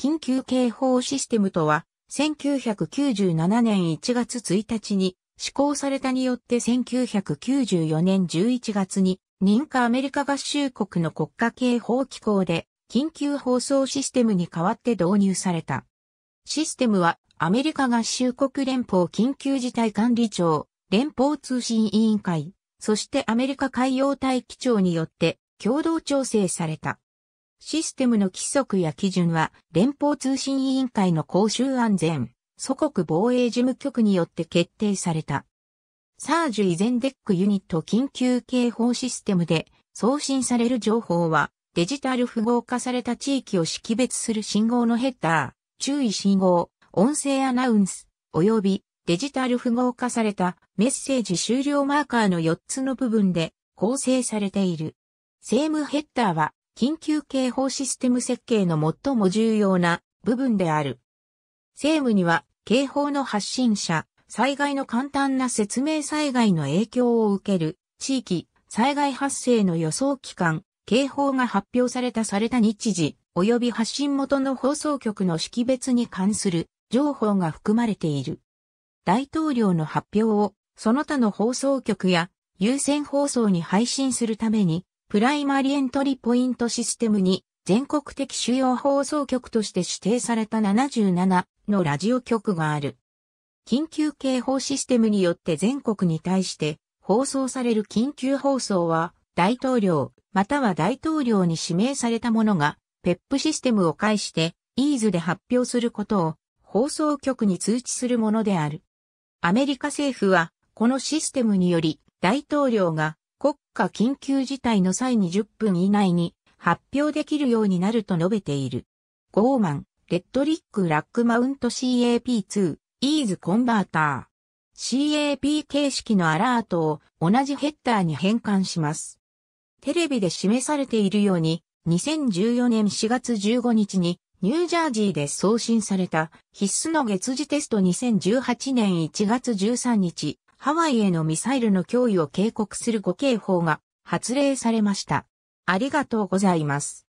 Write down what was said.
緊急警報システムとは、1997年1月1日に施行されたによって1994年11月に認可アメリカ合衆国の国家警報機構で緊急放送システムに代わって導入された。システムはアメリカ合衆国連邦緊急事態管理庁、連邦通信委員会、そしてアメリカ海洋大気庁によって共同調整された。システムの規則や基準は、連邦通信委員会の公衆安全、祖国防衛事務局によって決定された。サージュイゼンデックユニット緊急警報システムで送信される情報はデジタル符号化された地域を識別する信号のヘッダー、注意信号、音声アナウンス、及びデジタル符号化されたメッセージ終了マーカーの4つの部分で構成されている。セームヘッダーは緊急警報システム設計の最も重要な部分である。政務には警報の発信者、災害の簡単な説明災害の影響を受ける地域、災害発生の予想期間、警報が発表されたされた日時、及び発信元の放送局の識別に関する情報が含まれている。大統領の発表をその他の放送局や優先放送に配信するためにプライマリエントリーポイントシステムに全国的主要放送局として指定された77のラジオ局がある。緊急警報システムによって全国に対して放送される緊急放送は大統領または大統領に指名されたものがペップシステムを介してイーズで発表することを放送局に通知するものである。アメリカ政府はこのシステムにより大統領が国家緊急事態の際に10分以内に発表できるようになると述べている。ゴーマン、レッドリックラックマウント CAP2、イーズコンバーター。CAP 形式のアラートを同じヘッダーに変換します。テレビで示されているように、2014年4月15日にニュージャージーで送信された必須の月次テスト2018年1月13日ハワイへのミサイルの脅威を警告する5警報が発令されました。ありがとうございます。